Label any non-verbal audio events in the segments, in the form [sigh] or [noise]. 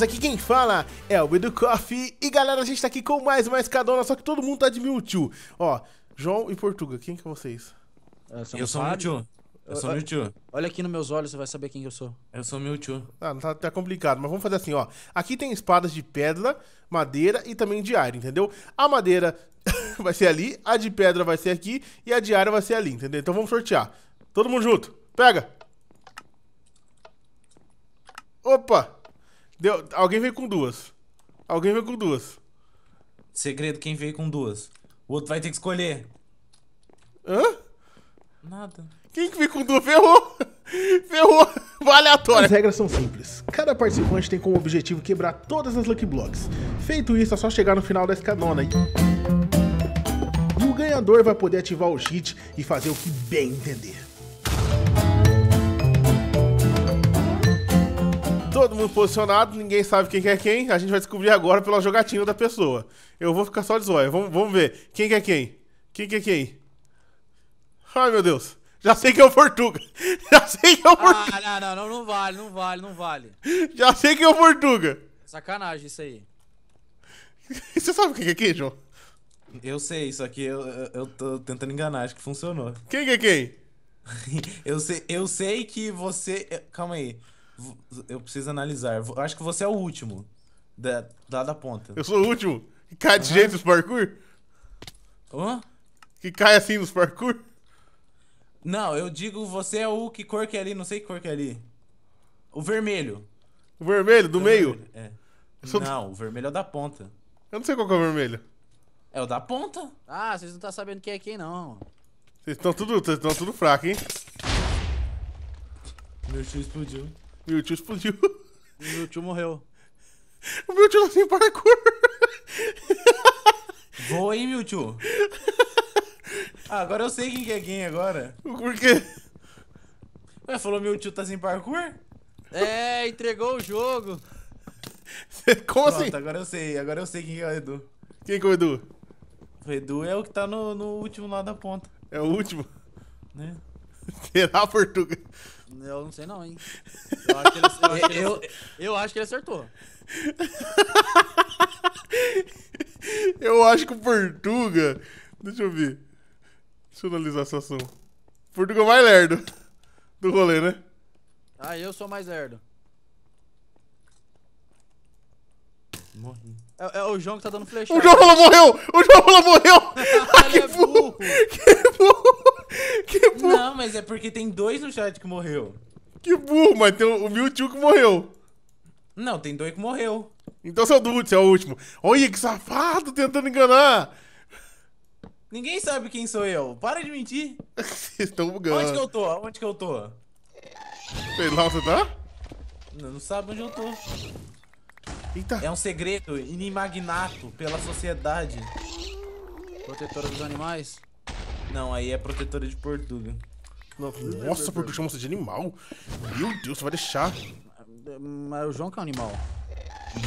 aqui quem fala é o Edu Coffee E galera, a gente tá aqui com mais uma escadona, só que todo mundo tá de Mewtwo Ó, João e Portuga, quem que é vocês? Ah, eu sou, eu Mewtwo eu sou Mewtwo. Olha aqui nos meus olhos, você vai saber quem eu sou. Eu sou Mewtwo. Ah, tá, tá complicado, mas vamos fazer assim, ó. Aqui tem espadas de pedra, madeira e também de ar, entendeu? A madeira [laughs] vai ser ali, a de pedra vai ser aqui e a de ar vai ser ali, entendeu? Então vamos sortear. Todo mundo junto. Pega! Opa! Deu, alguém veio com duas. Alguém veio com duas. Segredo, quem veio com duas? O outro vai ter que escolher. Hã? Nada. Quem que veio com duas? Ferrou! [laughs] Ferrou! Aleatório! As regras são simples. Cada participante tem como objetivo quebrar todas as Lucky Blocks. Feito isso, é só chegar no final da escadona e... E o ganhador vai poder ativar o cheat e fazer o que bem entender. todo mundo posicionado, ninguém sabe quem é quem. A gente vai descobrir agora pela jogatina da pessoa. Eu vou ficar só de zóia. Vamos, ver. Quem é quem? Quem é quem? Ai, meu Deus. Já sei que é o Portuga. [laughs] Já sei que é o Portuga. Ah, não, não, não vale, não vale, não vale. Já sei que é o Portuga. Sacanagem isso aí. [laughs] Você sabe o que é quem, João? Eu sei, isso aqui eu, eu tô tentando enganar, acho que funcionou. Quem é quem? [laughs] eu, sei, eu sei que você. Calma aí. Eu preciso analisar. Acho que você é o último. Da, lá da ponta. Eu sou o último? Que cai de uhum. jeito nos parkour? Hã? Que cai assim nos parkour? Não, eu digo você é o que cor que é ali, não sei que cor que é ali. O vermelho. O vermelho, do, meio? Vermelho, é. Não, do... o vermelho é o da ponta. Eu não sei qual que é o vermelho. É o da ponta. Ah, vocês não tá sabendo quem é quem, não. Vocês estão tudo, estão tudo fraco, hein? Meu tio explodiu. [laughs] Meu tio explodiu. O meu tio morreu. [laughs] O meu tio não parkour. Boa, [laughs] aí, meu tio. Ah, agora eu sei quem que é quem agora. Por quê? Ué, falou meu tio tá sem parkour? É, entregou o jogo. Como Pronto, assim? agora eu sei. Agora eu sei quem é o Edu. Quem que é o Edu? O Edu é o que tá no, no último lá da ponta. É o último? Né? Será, Portuga? Eu não sei não, hein? Eu acho que ele, eu acho que ele, acertou. [laughs] eu acho que o Portuga... Deixa eu ver. Deixa eu analisar essa ação. Portugal é mais lerdo do rolê, né? Ah, eu sou mais lerdo. Morri. É, é o João que tá dando flechada. O João falou morreu! O João falou morreu! ah, [laughs] [laughs] que burro! Que burro! [laughs] Que burro. Não, mas é porque tem dois no chat que morreu. Que burro, mas tem o Mewtwo que morreu. Não, tem dois que morreu. Então você é o último, você é o último. Olha que safado tentando enganar. Ninguém sabe quem sou eu. Para de mentir. Vocês [laughs] estão bugando. Onde que eu tô? Onde que eu tô? Sei lá onde você tá? Não, não sabe onde eu tô. Eita. É um segredo inimaginato pela sociedade. Protetora dos animais. Não, aí é protetora de portuga. Nossa, hum. por que chama você de animal? Meu Deus, você vai deixar. Mas o João que é um animal.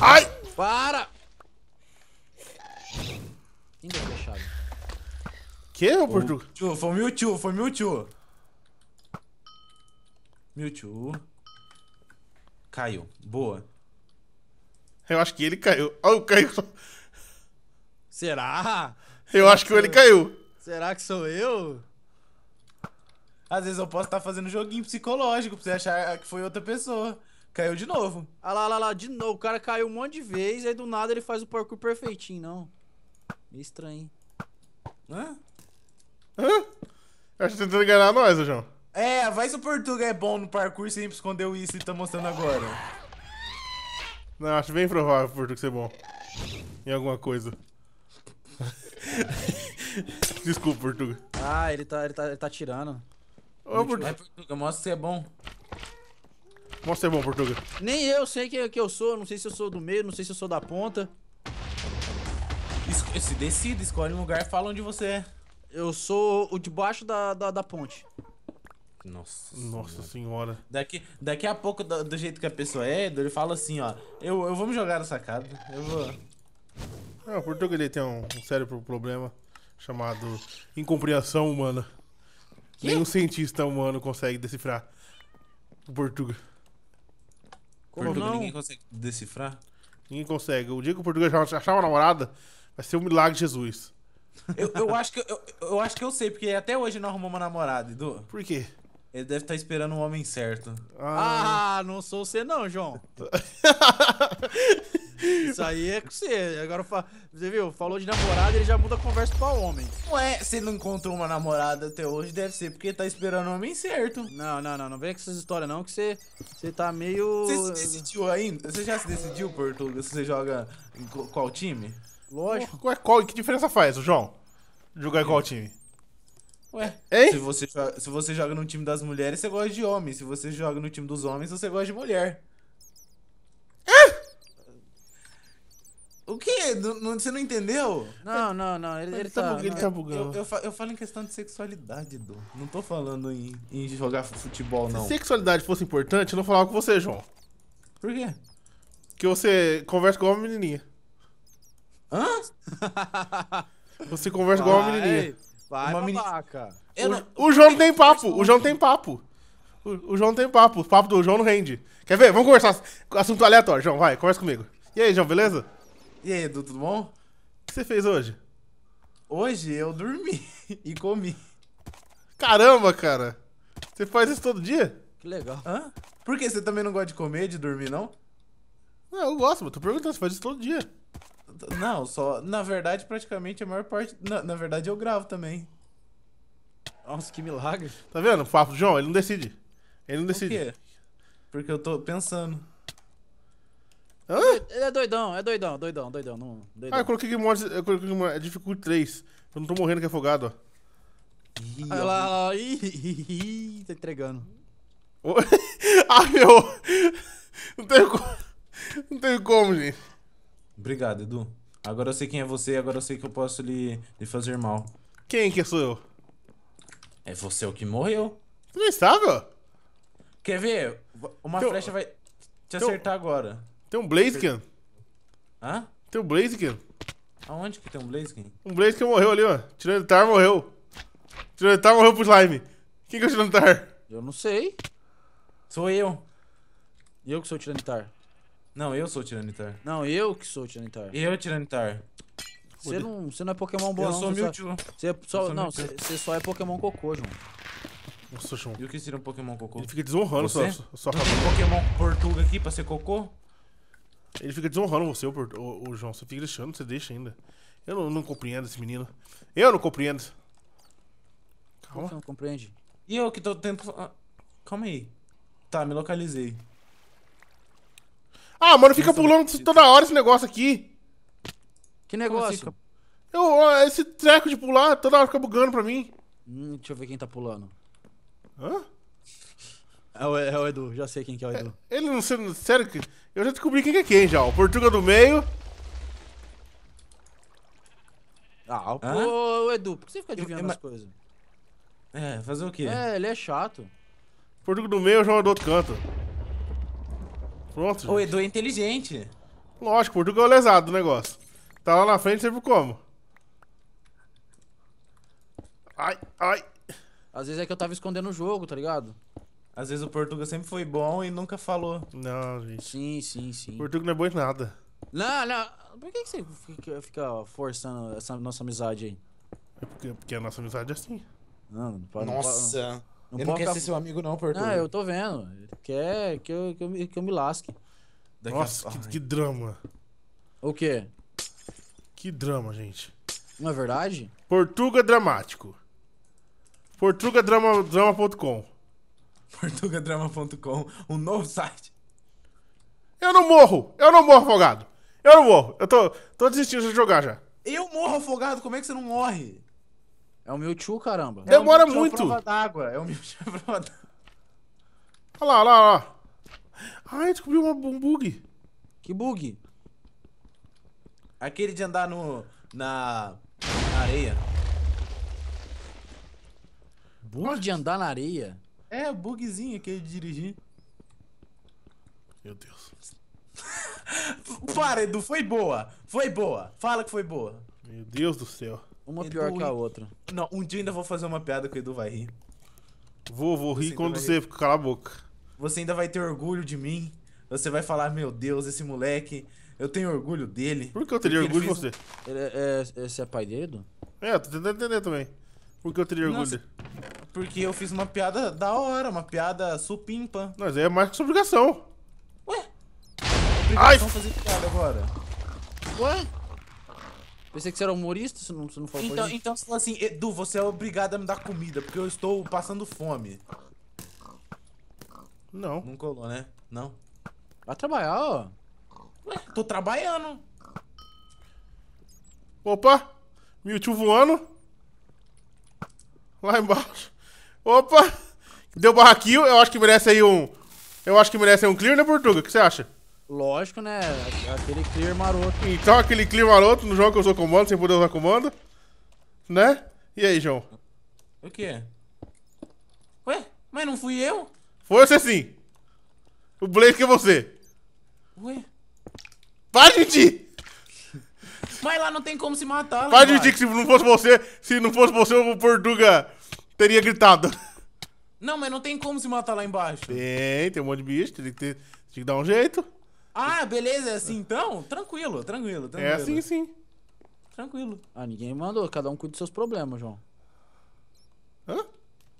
Ai! Para! Quem é fechado. Que, ô Portuga? Tio, foi Mewtwo, foi Mewtwo. Mewtwo. Caiu. Boa. Eu acho que ele caiu. Olha, caiu. Será? Eu acho que ele caiu. Será que sou eu? Às vezes eu posso estar tá fazendo um joguinho psicológico pra você achar que foi outra pessoa. Caiu de novo. Ah lá, lá, lá, de novo. O cara caiu um monte de vez, aí do nada ele faz o parkour perfeitinho, não. Meio estranho. Hã? Hã? Acho que tentando enganar nós, João. É, vai se o Portuga é bom no parkour sempre escondeu isso e tá mostrando agora. Não, acho bem provável o Portuga ser bom. Em alguma coisa. [laughs] [laughs] Desculpa, Portuga. Ah, ele tá, ele tá, ele tá tirando. Ô, Portuga. Vai, Portuga, mostra se é bom. Mostra se é bom, Portuga. Nem eu sei quem que eu sou. Não sei se eu sou do meio, não sei se eu sou da ponta. Es se decida, escolhe um lugar e fala onde você é. Eu sou o de baixo da, da, da ponte. Nossa, Nossa senhora. senhora. Daqui, daqui a pouco, do, do, jeito que a pessoa é, ele fala assim, ó. Eu, eu vou me jogar na sacada. Eu vou. Ah, o português tem um, um sério problema chamado Incompreensão Humana. Que? Nenhum cientista humano consegue decifrar o português. Como portuga ninguém consegue decifrar? Ninguém consegue. O dia que o português achar uma namorada, vai ser um milagre de Jesus. Eu, eu, acho que, eu, eu acho que eu sei, porque até hoje não arrumou uma namorada, Edu. Por quê? Ele deve estar tá esperando o um homem certo. Ah, ah não sou você não, João. [laughs] aí é com você. Agora, você viu, falou de namorada, ele já muda a conversa pra homem. Ué, você não encontrou uma namorada até hoje, deve ser porque tá esperando o homem certo. Não, não, não, não vem com essas histórias não, que você, você tá meio... Você se decidiu ainda? Você já se decidiu, Portuga, se você joga em qual time? Lógico. qual, que diferença faz, João? Jogar em qual time? Ué, Ei? Se, você, se você joga no time das mulheres, você gosta de homem. Se você joga no time dos homens, você gosta de mulher. Não, você não entendeu? Não, não, não. Ele, ele tá, tá, bugando. Ele tá bugando. Eu, eu, eu, falo em questão de sexualidade, Edu. Não tô falando em, em jogar futebol, não. Se sexualidade fosse importante, eu não falava com você, João. Por quê? Que você conversa igual uma menininha. Hã? [laughs] Você conversa vai, igual uma menininha. Vai, uma babaca. Meni... O, o, João não tem papo. O João tem papo. O, o João tem papo. O papo do João não rende. Quer ver? Vamos conversar. Assunto aleatório, João. Vai, conversa comigo. E aí, João, beleza? E aí, Edu, tudo bom? O que você fez hoje? Hoje eu dormi [laughs] e comi. Caramba, cara! Você faz isso todo dia? Que legal. Hã? Por que você também não gosta de comer, de dormir, não? Não, eu gosto, mas tô perguntando, você faz isso todo dia. Não, só. Na verdade, praticamente a maior parte. Na, na verdade, eu gravo também. Nossa, que milagre. Tá vendo? O papo do João, ele não decide. Ele não decide. Por quê? Porque eu tô pensando. Hã? É, ele é doidão, é doidão, doidão, doidão. Não, doidão. Ah, eu coloquei que morre, eu coloquei que morre, é dificuldade 3. Eu não tô morrendo que é afogado, ó. Ih, olha lá, lá. Ih, tá entregando. ah, [laughs] meu! Não tem como. Não tem como, gente. Obrigado, Edu. Agora eu sei quem é você agora eu sei que eu posso lhe, lhe fazer mal. Quem que sou eu? É você o que morreu. Você não estava? Quer ver? Uma então, flecha vai te acertar agora. Tem um Blaziken? Hã? Tem um Blaziken? Aonde que tem um Blaziken? Um Blaziken morreu ali, ó. Tiranitar morreu. Tiranitar morreu pro slime. Quem que é o Tiranitar? Eu não sei. Sou eu. Eu que sou o Tiranitar. Não, eu sou o Tiranitar. Não, eu que sou o Tiranitar. Eu, Tiranitar. Você não, você não é Pokémon bom, eu não. Sou você Mewtwo. É só, você só, não, você, você só é Pokémon cocô, João. Nossa, João. E o que seria um Pokémon cocô? Ele fica desonrando só, só, só. Pokémon Portuga aqui pra ser cocô? Ele fica desonrando você, o, o, o João. Você fica deixando, você deixa ainda. Eu não, não compreendo esse menino. Eu não compreendo. Calma. Você não compreende? E eu que tô tentando. Calma aí. Tá, me localizei. Ah, mano, fica pulando toda hora esse negócio aqui. Que negócio? Assim, eu, esse treco de pular toda hora fica bugando pra mim. Hum, deixa eu ver quem tá pulando. Hã? É o, é o Edu, já sei quem que é o é, Edu. É, ele não sei, sério que. Eu já descobri quem é quem já. O Portuga do meio. Ah, o Ô, Edu, por que você fica adivinhando eu, eu, as coisas? É, fazer o quê? É, ele é chato. Portuga do meio, João é do outro canto. Pronto. O Edu é inteligente. Lógico, Portuga é o lesado do negócio. Tá lá na frente, sempre como? Ai, ai. Às vezes é que eu tava escondendo o jogo, tá ligado? Às vezes o Portuga sempre foi bom e nunca falou. Não, gente. Sim, sim, sim. O Portuga não é bom em nada. Não, não. Por que, você fica, forçando essa nossa amizade aí? É porque, porque a nossa amizade é assim. Não, não pode. Nossa. Não, não, eu não ser seu amigo, não, Portuga. Não, eu tô vendo. Ele quer que eu, que eu, me, que eu me lasque. Daqui nossa, a... que, que drama. O quê? Que drama, gente. Não é verdade? Portuga Dramático. Portuga drama, portugadrama.com, um novo site. Eu não morro! Eu não morro afogado! Eu não morro! Eu tô, tô desistindo de jogar já. Eu morro afogado? Como é que você não morre? É o meu tio, caramba. É Demora é muito! É prova d'água. É o meu tio prova d'água. Olha lá, olha lá, olha lá. Ai, descobri um bug. Que bug? Aquele de andar no... na... na areia. Bug de andar na areia? É, bugzinho aquele de dirigir. Meu Deus. [laughs] Para, Edu, foi boa. Foi boa. Fala que foi boa. Meu Deus do céu. Uma Edu, pior que a outra. Não, um dia ainda vou fazer uma piada que o Edu vai rir. Vou, vou rir você quando você rir. cala a boca. Você ainda vai ter orgulho de mim. Você vai falar, meu Deus, esse moleque. Eu tenho orgulho dele. Por que eu teria orgulho de você? Um... Ele, é, é, esse é pai dele, Edu? É, tô tentando entender também. Por que eu teria orgulho? Porque eu fiz uma piada da hora, uma piada supimpa. Mas é mais que sua obrigação. Ué? Obrigação Ai. fazer piada agora. Ué? Pensei que você era humorista, se não, se não falou então, Então você falou assim, Edu, você é obrigado a me dar comida, porque eu estou passando fome. Não. Não colou, né? Não. Vai trabalhar, ó. Ué, tô trabalhando. Opa! Mewtwo voando. Lá embaixo. Opa! Deu barra kill, eu acho que merece aí um. Eu acho que merece um clear, né, Portuga? O que você acha? Lógico, né? Aquele clear maroto. Então, aquele clear maroto no jogo que eu sou comando, sem poder usar comando. Né? E aí, João? O quê? Ué? Mas não fui eu? Foi você sim. O Blake é você. Ué? Para de Mas lá não tem como se matar. Para de que se não fosse você, se não fosse você, o Portuga teria gritado. Não, mas não tem como se matar lá embaixo. Tem, tem um monte de bicho, tem que, ter, tem que dar um jeito. Ah, beleza, é assim então? Tranquilo, tranquilo, é tranquilo. É assim sim. Tranquilo. Ah, ninguém mandou, cada um cuida dos seus problemas, João. Hã?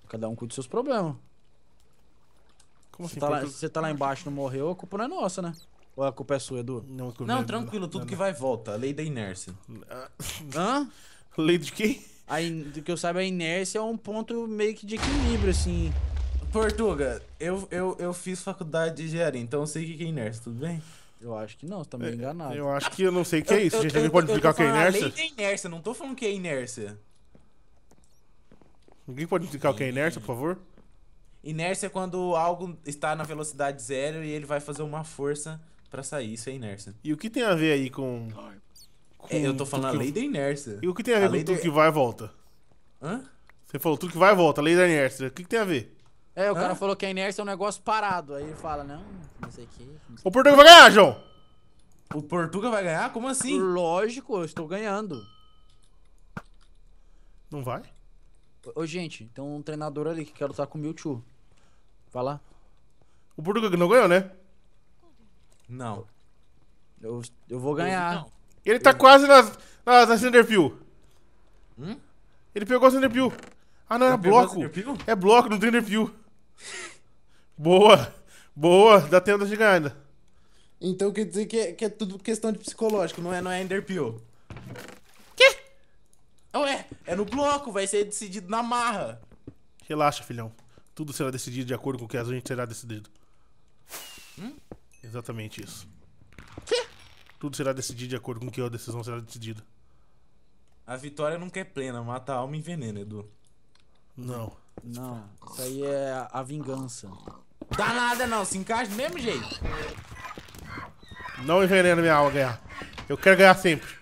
Cada um cuida dos seus problemas. Como assim? Você tá, lá, você tá lá embaixo, não morreu, a culpa não é nossa, né? Ou a culpa é sua, Edu? Não, não, é tranquilo, tudo não, é que vai volta. Lei da inércia. Ah. Hã? Lei de quem? A in... Do que eu saiba, a inércia é um ponto meio que de equilíbrio, assim. Portuga, eu, eu, eu fiz faculdade de engenharia, então eu sei o que é inércia, tudo bem? Eu acho que não, você tá meio é, enganado. Eu acho que eu não sei o que é isso. Eu, Gente, alguém pode explicar o que é inércia? Eu lei da inércia, não tô falando o que é inércia. Alguém pode explicar o que é inércia, por favor? Inércia é quando algo está na velocidade zero e ele vai fazer uma força para sair, isso é inércia. E o que tem a ver aí com com. É, eu tô falando a lei da inércia. E o que tem a ver a com tudo que vai e volta? Hã? Você falou tudo que vai e volta, a lei da inércia. O que, que tem a ver? É, o Hã? cara falou que a inércia é um negócio parado. Aí ele fala, não, não sei o que. O Portugal vai ganhar, João! O Portugal vai ganhar? Como assim? Lógico, eu estou ganhando. Não vai? Ô, gente, tem um treinador ali que quer lutar com o Mewtwo. Vai lá. O Portugal não ganhou, né? Não. Eu, eu vou ganhar. Não. Ele tá quase na, na, na Hum? Ele pegou a Cinderpill. Ah, não, é bloco. É bloco, no tem Boa. Boa. Dá tempo de chegar ainda. Então quer dizer que é, que é tudo questão de psicológico, não é, não é Enderpeel. Quê? Ué, é no bloco, vai ser decidido na marra. Relaxa, filhão. Tudo será decidido de acordo com o que a gente será decidido. Hum? Exatamente isso. Tudo será decidido de acordo com que a decisão será decidida. A vitória nunca é plena, mata a alma e envenena, Edu. Não. Não, isso aí é a, vingança. Dá nada não, se encaixa do mesmo jeito. Não envenena minha alma ganhar. Eu quero ganhar sempre.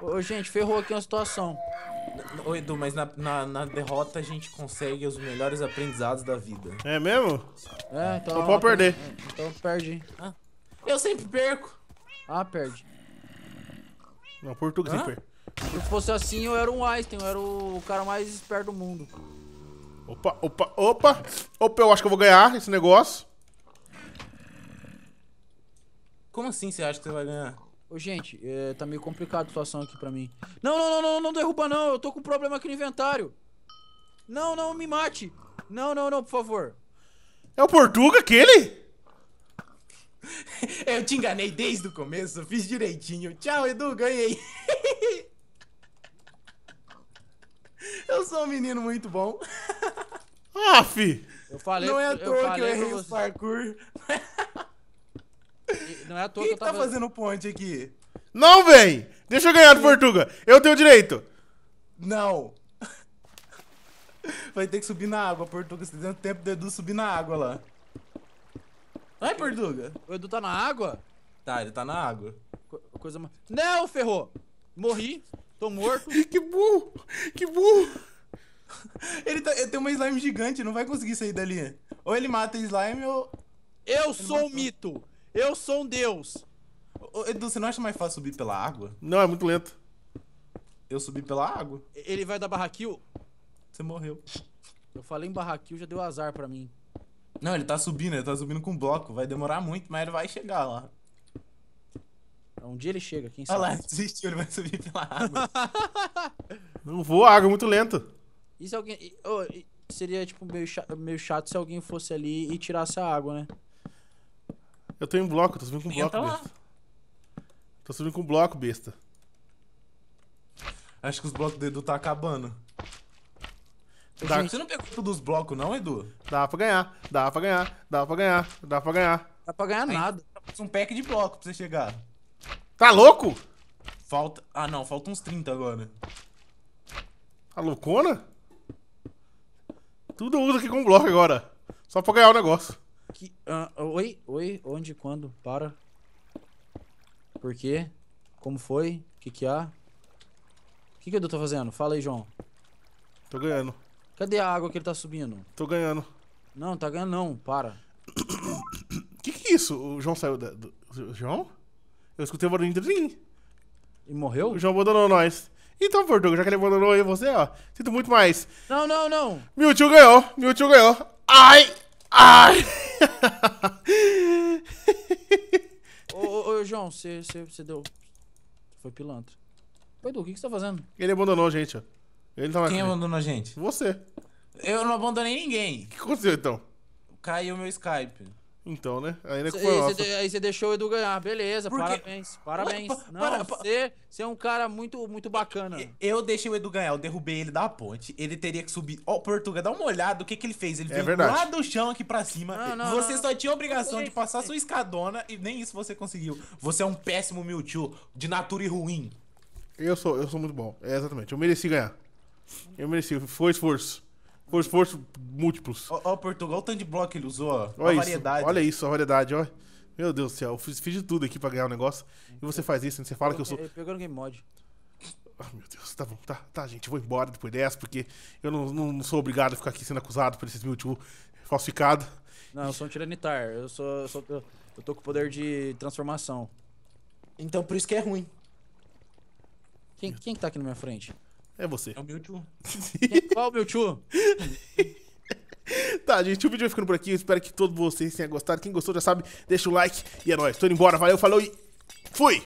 Ô, gente, ferrou aqui uma situação. Ô, Edu, mas na, na, na, derrota a gente consegue os melhores aprendizados da vida. É mesmo? É, então. Não pode perder. Então perde. Ah, eu sempre perco. Ah, perde. Não, português Hã? Se fosse assim, eu era um Einstein, eu era o cara mais esperto do mundo. Opa, opa, opa. Opa, eu acho que eu vou ganhar esse negócio. Como assim você acha que você vai ganhar? Ô, gente, é, tá meio complicado a situação aqui pra mim. Não, não, não, não, não derruba não. Eu tô com problema aqui no inventário. Não, não, me mate. Não, não, não, por favor. É o Portuga aquele? [laughs] Eu te enganei desde o começo, fiz direitinho. Tchau, Edu, ganhei. [laughs] Eu sou um menino muito bom. Aff! [laughs] Ah, eu falei, não é à toa eu que eu errei os parkour. Não é à toa que, que eu tá tava... tá fazendo ponte aqui? Não, vem! Deixa eu ganhar do hum. Portuga. Eu tenho direito. Não. Vai ter que subir na água, Portuga. Você tem tempo do Edu subir na água lá ai Portuga. O Edu tá na água? Tá, ele tá na água. Co coisa mais. Não, ferrou! Morri, tô morto. [laughs] que burro! Que burro! [laughs] ele, tá, ele tem uma slime gigante, não vai conseguir sair dali. Ou ele mata slime ou. Eu ele sou matou. um mito! Eu sou um deus! Ô, Edu, você não acha mais fácil subir pela água? Não, é muito lento. Eu subi pela água. Ele vai dar barra kill? Você morreu. Eu falei em barra kill, já deu azar pra mim. Não, ele tá subindo, ele tá subindo com bloco. Vai demorar muito, mas ele vai chegar lá. É, um dia ele chega, quem sabe. Olha lá, desistiu, ele vai subir pela água. [laughs] Não vou, a água é muito lenta. E se alguém. seria, tipo, meio, chato, meio chato se alguém fosse ali e tirasse a água, né? Eu tô em bloco, tô subindo com então bloco, Tenta tá besta. Tô subindo com bloco, besta. Acho que os blocos do Edu tá acabando. Você não pegou tudo dos blocos, não, Edu? Dá pra ganhar, dá pra ganhar, dá pra ganhar, dá pra ganhar. Dá pra ganhar Aí, nada. Um pack de bloco pra você chegar. Tá louco? Falta. Ah, não, falta uns 30 agora. Tá loucona? Tudo usa aqui com bloco agora. Só pra ganhar o negócio. Que, uh, oi, oi, onde, quando, para. Por quê? Como foi? O que que há? O que que eu tô fazendo? Fala aí, João. Tô ganhando. Cadê a água que ele tá subindo? Tô ganhando. Não, tá ganhando não, para. que que é isso? O João saiu da... Do... João? Eu escutei o barulho de mim. E morreu? O João abandonou nós. Então, Portugal, já que ele abandonou aí você, ó, sinto muito mais. Não, não, não. Mewtwo ganhou, Mewtwo ganhou. Ai, ai. [laughs] ô, ô, ô, João, você deu... Foi pilantra. Edu, o que, que você tá fazendo? Ele abandonou, gente, ó. Ele tá Quem abandonou a gente? Você. Eu não abandonei ninguém. O que aconteceu então? Caiu meu Skype. Então, né? Aí, você é deixou o Edu ganhar, beleza, parabéns, parabéns. não, você, é um cara muito, muito bacana. Eu, deixei o Edu ganhar, eu derrubei ele da ponte, ele teria que subir. Ó, oh, Portuga, dá uma olhada, o que que ele fez? Ele é veio verdade. lá do chão aqui pra cima, não, não, você não, só tinha a obrigação de passar sua escadona e nem isso você conseguiu. Você é um péssimo Mewtwo, de natura e ruim. Eu sou, eu sou muito bom, é, exatamente, eu mereci ganhar. Eu mereci. Foi esforço. Foi esforço múltiplos. Ó, ó Portugal, o tanto de bloco que ele usou, ó. Olha a isso, variedade. Olha isso, a variedade, ó. Meu Deus do céu, eu fiz, fiz de tudo aqui pra ganhar o um negócio. E você faz isso, você fala eu, que eu sou. Pegou no game mod. Ah, meu Deus, tá bom, tá, tá, gente, vou embora depois dessa, porque eu não, não, não sou obrigado a ficar aqui sendo acusado por esses mil falsificado. Não, eu sou um tiranitar, eu sou, eu sou. Eu tô com poder de transformação. Então por isso que é ruim. Quem, quem tá aqui na minha frente? É você. É o Mewtwo. Qual [laughs] é o Mewtwo? [laughs] tá, gente, o vídeo vai ficando por aqui. Eu espero que todos vocês tenham gostado. Quem gostou já sabe, deixa o like. E é nóis. Tô indo embora. Valeu, falou e fui!